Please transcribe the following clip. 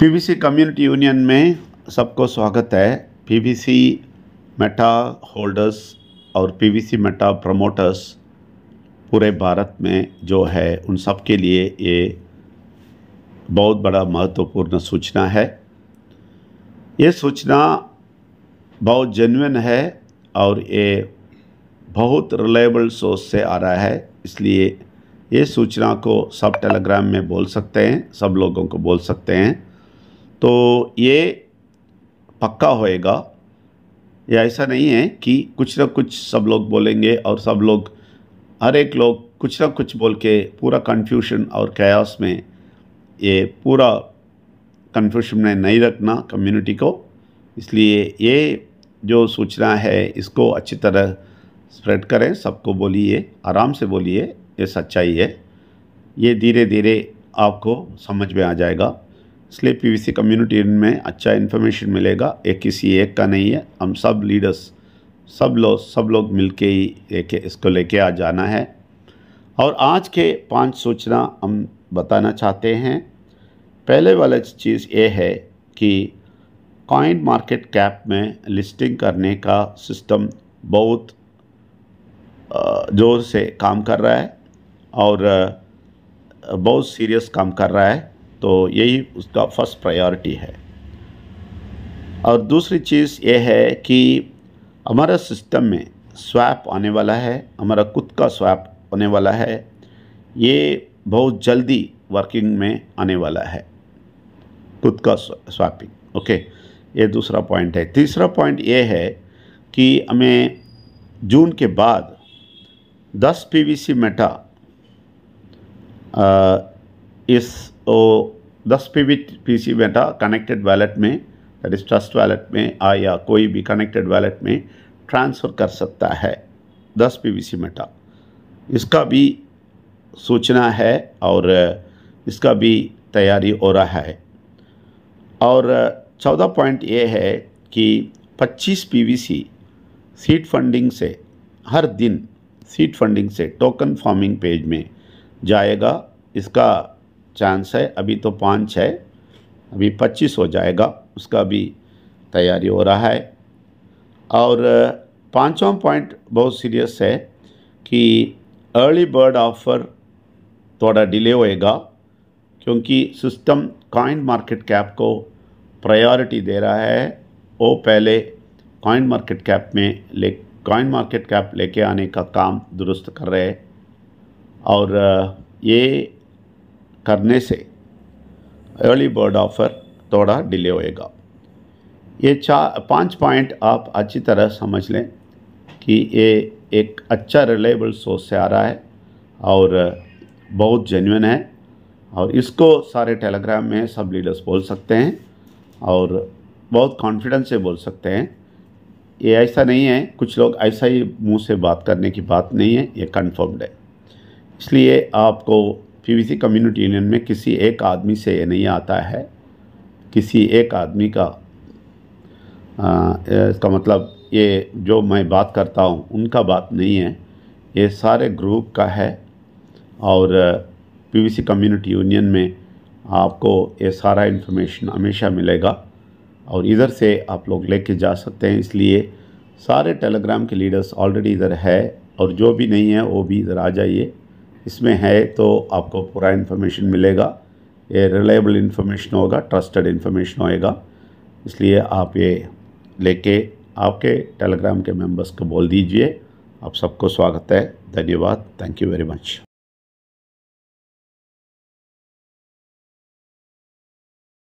PVC community union में सबको स्वागत है पीवीसी मेटा होल्डर्स और पीवीसी मेटा प्रमोटर्स पूरे भारत में जो है उन सब के लिए ये बहुत बड़ा महत्वपूर्ण सूचना है ये सूचना बहुत जेनविन है और ये बहुत रिलायबल सोर्स से आ रहा है इसलिए ये सूचना को सब टेलीग्राम में बोल सकते हैं सब लोगों को बोल सकते हैं तो ये पक्का होएगा ये ऐसा नहीं है कि कुछ ना कुछ सब लोग बोलेंगे और सब लोग हर एक लोग कुछ ना कुछ बोल के पूरा कन्फ्यूशन और कयास में ये पूरा कन्फ्यूशन में नहीं रखना कम्युनिटी को इसलिए ये जो सूचना है इसको अच्छी तरह स्प्रेड करें सबको बोलिए आराम से बोलिए ये सच्चाई है ये धीरे धीरे आपको समझ में आ जाएगा इसलिए पीवीसी कम्युनिटी में अच्छा इन्फॉर्मेशन मिलेगा एक किसी एक का नहीं है हम सब लीडर्स सब लोग सब लोग मिल के ही लेके इसको लेके आ जाना है और आज के पांच सूचना हम बताना चाहते हैं पहले वाला चीज़ ये है कि कॉइन मार्केट कैप में लिस्टिंग करने का सिस्टम बहुत ज़ोर से काम कर रहा है और बहुत सीरियस काम कर रहा है तो यही उसका फर्स्ट प्रायोरिटी है और दूसरी चीज़ यह है कि हमारा सिस्टम में स्वैप आने वाला है हमारा खुद का स्वैप होने वाला है ये बहुत जल्दी वर्किंग में आने वाला है खुद का स्वैपिंग ओके ये दूसरा पॉइंट है तीसरा पॉइंट ये है कि हमें जून के बाद 10 पीवीसी मेटा इस तो दस पी सी बेटा कनेक्टेड वैलेट में दैट इज ट्रस्ट वैलेट में आ या कोई भी कनेक्टेड वैलेट में ट्रांसफ़र कर सकता है दस पी वी सी बेटा इसका भी सूचना है और इसका भी तैयारी हो रहा है और चौदह पॉइंट ये है कि पच्चीस P V C seed funding से हर दिन सीट फंडिंग से टोकन फार्मिंग पेज में जाएगा इसका चांस है अभी तो पाँच है अभी पच्चीस हो जाएगा उसका भी तैयारी हो रहा है और पाँचवा पॉइंट बहुत सीरियस है कि अर्ली बर्ड ऑफ़र थोड़ा डिले होएगा क्योंकि सिस्टम कॉइन मार्केट कैप को प्रायोरिटी दे रहा है वो पहले कॉइन मार्केट कैप में ले कॉइन मार्केट कैप लेके आने का काम दुरुस्त कर रहे हैं और ये करने से अर्ली बर्ड ऑफ़र थोड़ा डिले होएगा ये चार पाँच पॉइंट आप अच्छी तरह समझ लें कि ये एक अच्छा रिलेबल सोर्स से आ रहा है और बहुत जेन्यून है और इसको सारे टेलीग्राम में सब लीडर्स बोल सकते हैं और बहुत कॉन्फिडेंस से बोल सकते हैं ये ऐसा नहीं है कुछ लोग ऐसा ही मुंह से बात करने की बात नहीं है ये कन्फर्म्ड है इसलिए आपको पीवीसी कम्युनिटी यूनियन में किसी एक आदमी से ये नहीं आता है किसी एक आदमी का आ, इसका मतलब ये जो मैं बात करता हूँ उनका बात नहीं है ये सारे ग्रुप का है और पीवीसी कम्युनिटी यूनियन में आपको ये सारा इन्फॉर्मेशन हमेशा मिलेगा और इधर से आप लोग लेके जा सकते हैं इसलिए सारे टेलीग्राम के लीडर्स ऑलरेडी इधर है और जो भी नहीं है वो भी इधर आ जाइए इसमें है तो आपको पूरा इन्फॉर्मेशन मिलेगा ये रिलायबल इन्फॉर्मेशन होगा ट्रस्टेड इन्फॉर्मेशन होएगा इसलिए आप ये लेके आपके टेलीग्राम के मेंबर्स को बोल दीजिए आप सबको स्वागत है धन्यवाद थैंक यू वेरी मच